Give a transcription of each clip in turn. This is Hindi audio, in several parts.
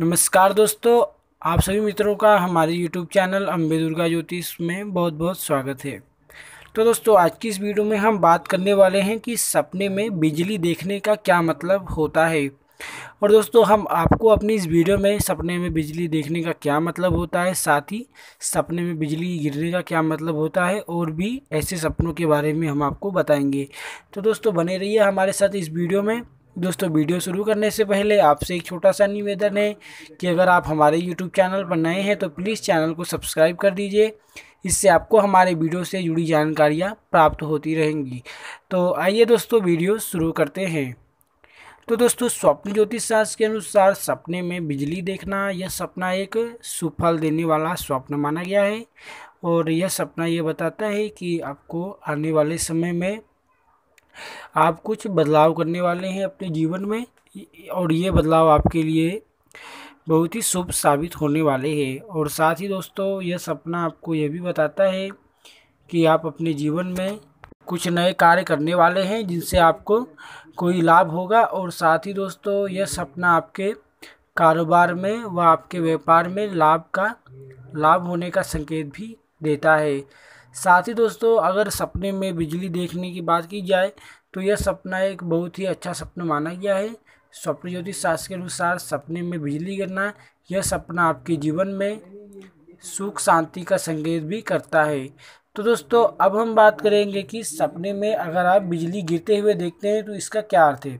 नमस्कार दोस्तों आप सभी मित्रों का हमारे YouTube चैनल अम्बे दुर्गा ज्योतिष में बहुत बहुत स्वागत है तो दोस्तों आज की इस वीडियो में हम बात करने वाले हैं कि सपने में बिजली देखने का क्या मतलब होता है और दोस्तों हम आपको अपनी इस वीडियो में सपने में बिजली देखने का क्या मतलब होता है साथ ही सपने में बिजली गिरने का क्या मतलब होता है और भी ऐसे सपनों के बारे में हम आपको बताएंगे तो दोस्तों बने रहिए हमारे साथ इस वीडियो में दोस्तों वीडियो शुरू करने से पहले आपसे एक छोटा सा निवेदन है कि अगर आप हमारे यूट्यूब चैनल पर नए हैं तो प्लीज़ चैनल को सब्सक्राइब कर दीजिए इससे आपको हमारे वीडियो से जुड़ी जानकारियाँ प्राप्त होती रहेंगी तो आइए दोस्तों वीडियो शुरू करते हैं तो दोस्तों स्वप्न ज्योतिष शास्त्र के अनुसार सपने में बिजली देखना यह सपना एक सुफल देने वाला स्वप्न माना गया है और यह सपना ये बताता है कि आपको आने वाले समय में आप कुछ बदलाव करने वाले हैं अपने जीवन में और ये बदलाव आपके लिए बहुत ही शुभ साबित होने वाले हैं और साथ ही दोस्तों यह सपना आपको यह भी बताता है कि आप अपने जीवन में कुछ नए कार्य करने वाले हैं जिनसे आपको कोई लाभ होगा और साथ ही दोस्तों यह सपना आपके कारोबार में व आपके व्यापार में लाभ का लाभ होने का संकेत भी देता है साथ ही दोस्तों अगर सपने में बिजली देखने की बात की जाए तो यह सपना एक बहुत ही अच्छा सपना माना गया है स्वप्न ज्योतिष शास्त्र के अनुसार सपने में बिजली गिरना यह सपना आपके जीवन में सुख शांति का संकेत भी करता है तो दोस्तों अब हम बात करेंगे कि सपने में अगर आप बिजली गिरते हुए देखते हैं तो इसका क्या अर्थ है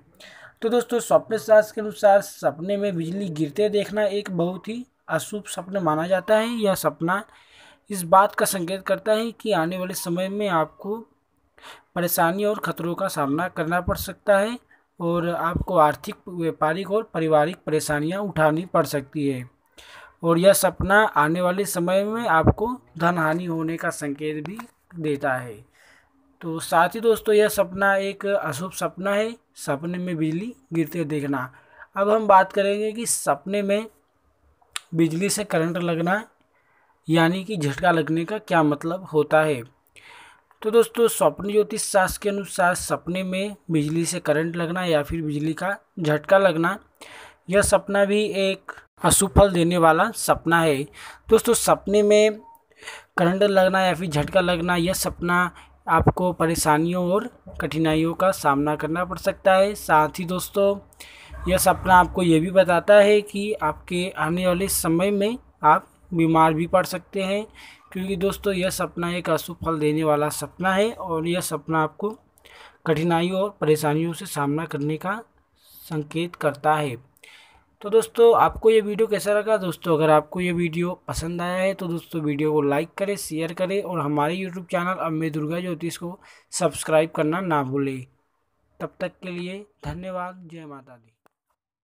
तो दोस्तों स्वप्न शास्त्र के अनुसार सपने में बिजली गिरते देखना एक बहुत ही अशुभ सपना माना जाता है यह सपना इस बात का संकेत करता है कि आने वाले समय में आपको परेशानी और खतरों का सामना करना पड़ सकता है और आपको आर्थिक व्यापारिक और पारिवारिक परेशानियां उठानी पड़ सकती है और यह सपना आने वाले समय में आपको धन हानि होने का संकेत भी देता है तो साथ ही दोस्तों यह सपना एक अशुभ सपना है सपने में बिजली गिरते देखना अब हम बात करेंगे कि सपने में बिजली से करंट लगना यानी कि झटका लगने का क्या मतलब होता है तो दोस्तों स्वप्न ज्योतिष शास्त्र के अनुसार सपने में बिजली से करंट लगना या फिर बिजली का झटका लगना यह सपना भी एक असुफल देने वाला सपना है दोस्तों सपने में करंट लगना या फिर झटका लगना यह सपना आपको परेशानियों और कठिनाइयों का सामना करना पड़ सकता है साथ ही दोस्तों यह सपना आपको ये भी बताता है कि आपके आने वाले समय में आप बीमार भी पड़ सकते हैं क्योंकि दोस्तों यह सपना एक अशुभ फल देने वाला सपना है और यह सपना आपको कठिनाइयों और परेशानियों से सामना करने का संकेत करता है तो दोस्तों आपको ये वीडियो कैसा लगा दोस्तों अगर आपको ये वीडियो पसंद आया है तो दोस्तों वीडियो को लाइक करें शेयर करें और हमारे यूट्यूब चैनल अम्बे दुर्गा ज्योतिष को सब्सक्राइब करना ना भूलें तब तक के लिए धन्यवाद जय माता दी